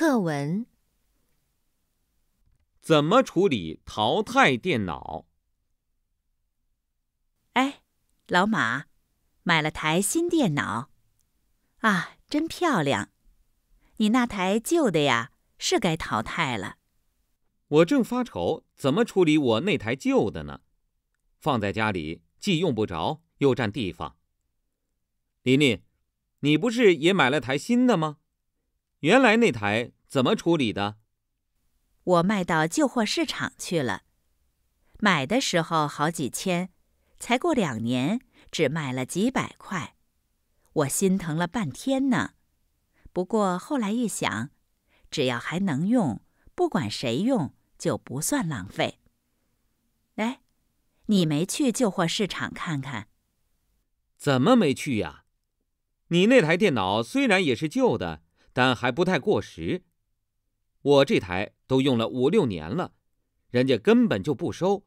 课文怎么处理淘汰电脑？哎，老马，买了台新电脑，啊，真漂亮！你那台旧的呀，是该淘汰了。我正发愁怎么处理我那台旧的呢，放在家里既用不着又占地方。琳琳，你不是也买了台新的吗？原来那台怎么处理的？我卖到旧货市场去了。买的时候好几千，才过两年，只卖了几百块，我心疼了半天呢。不过后来一想，只要还能用，不管谁用，就不算浪费。哎，你没去旧货市场看看？怎么没去呀？你那台电脑虽然也是旧的。但还不太过时，我这台都用了五六年了，人家根本就不收，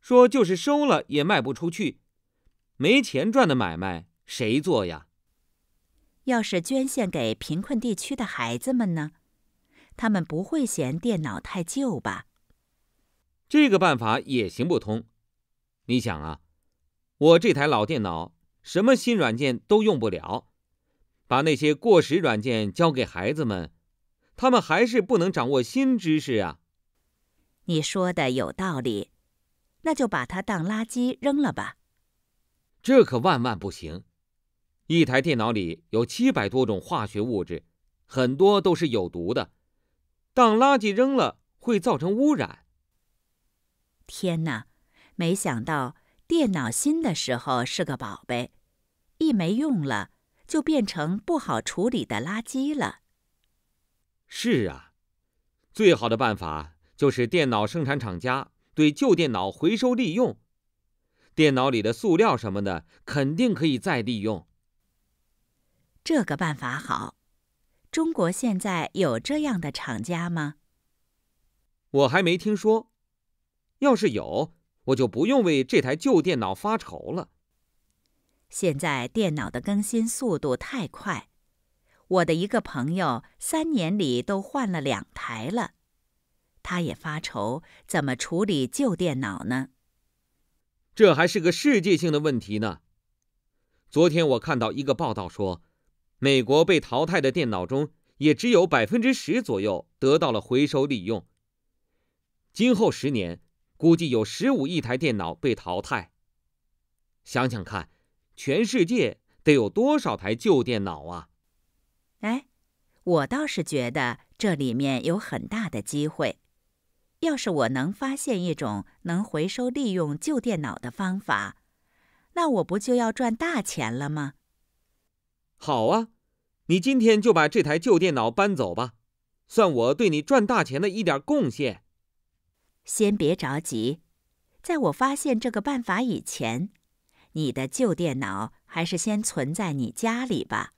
说就是收了也卖不出去，没钱赚的买卖谁做呀？要是捐献给贫困地区的孩子们呢？他们不会嫌电脑太旧吧？这个办法也行不通。你想啊，我这台老电脑，什么新软件都用不了。把那些过时软件交给孩子们，他们还是不能掌握新知识啊！你说的有道理，那就把它当垃圾扔了吧。这可万万不行！一台电脑里有七百多种化学物质，很多都是有毒的，当垃圾扔了会造成污染。天哪，没想到电脑新的时候是个宝贝，一没用了。就变成不好处理的垃圾了。是啊，最好的办法就是电脑生产厂家对旧电脑回收利用，电脑里的塑料什么的肯定可以再利用。这个办法好，中国现在有这样的厂家吗？我还没听说，要是有，我就不用为这台旧电脑发愁了。现在电脑的更新速度太快，我的一个朋友三年里都换了两台了，他也发愁怎么处理旧电脑呢？这还是个世界性的问题呢。昨天我看到一个报道说，美国被淘汰的电脑中也只有百分之十左右得到了回收利用。今后十年，估计有十五亿台电脑被淘汰。想想看。全世界得有多少台旧电脑啊？哎，我倒是觉得这里面有很大的机会。要是我能发现一种能回收利用旧电脑的方法，那我不就要赚大钱了吗？好啊，你今天就把这台旧电脑搬走吧，算我对你赚大钱的一点贡献。先别着急，在我发现这个办法以前。你的旧电脑还是先存在你家里吧。